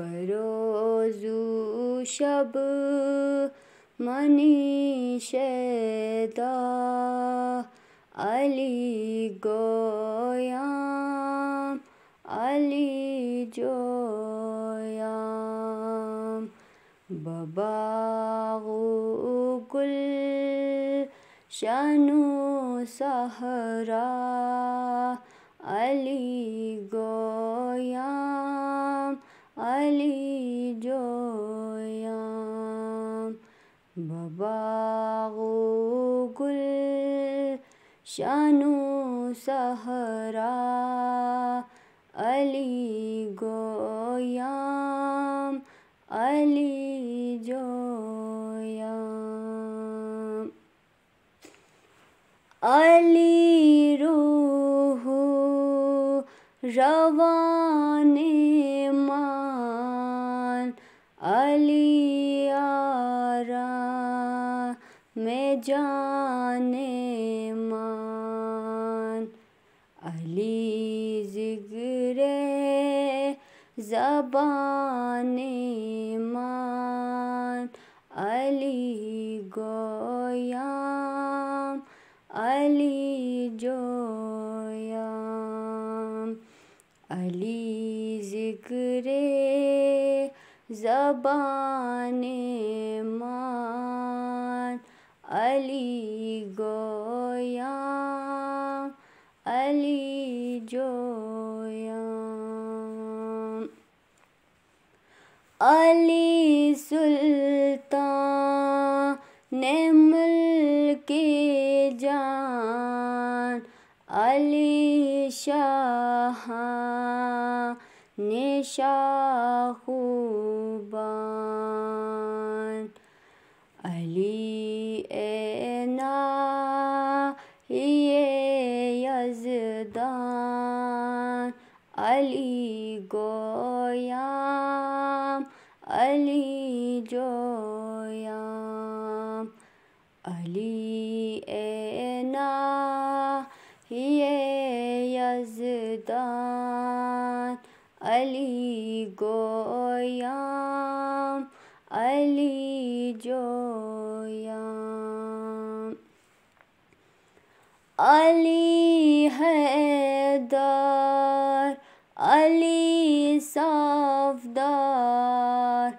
परोजू शब मनीषदा अली गोयाम अली जोयाम बबाऊ गुल शनु सहरा Ali गोयाम Ali joyam babağu gul şanu sahra Ali goyam Ali joyam Ali ruhu ravane अलियारा में जाने मान अली जिगरे जबाने मान अली गोयाम अली जोयाम अली जिगरे ज़बान मान अली गोया अली जोया अली सुल्तान ने मुल्क जान अली शाहान شاهوبان علينا إيه يزدان علي قيام علي جويام علي إنا هي إيه يزدان अली गोयाम अली जोयाम अली दार अली साफदार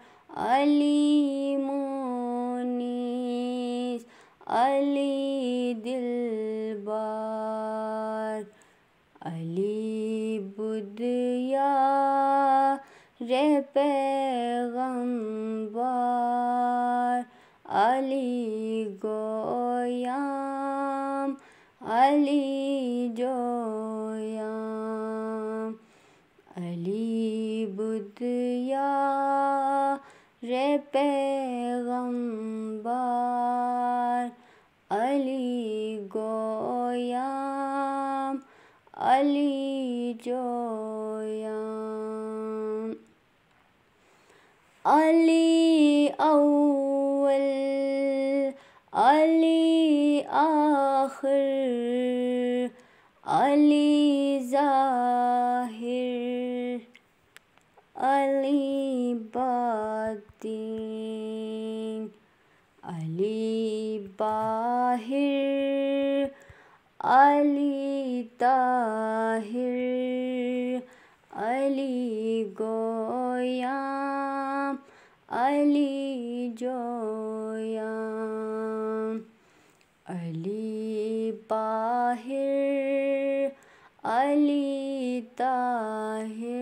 अली मुनीस अली दिलबार अली बुदया रे पैगम्बर अली गोयाम अली जोयाम अली बुदया रे पैगम्बर अली गोयाम अली جويان علي أول علي آخر علي ظاهر علي باطن علي باهر अली ताहिर अली गोया अली जोया अली बाहिर अली ताहिर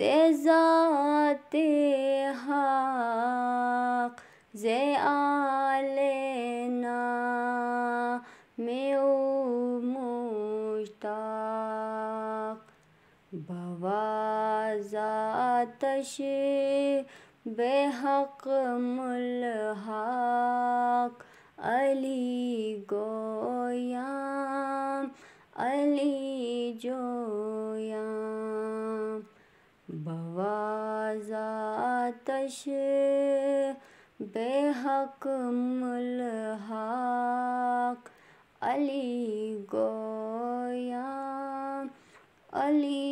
ذات حق زي علينا میو مشتاق بابا ذاتش بے ملحق علي گویام علي جویام बवाजातश बेहक मुलहाक अली गोया अली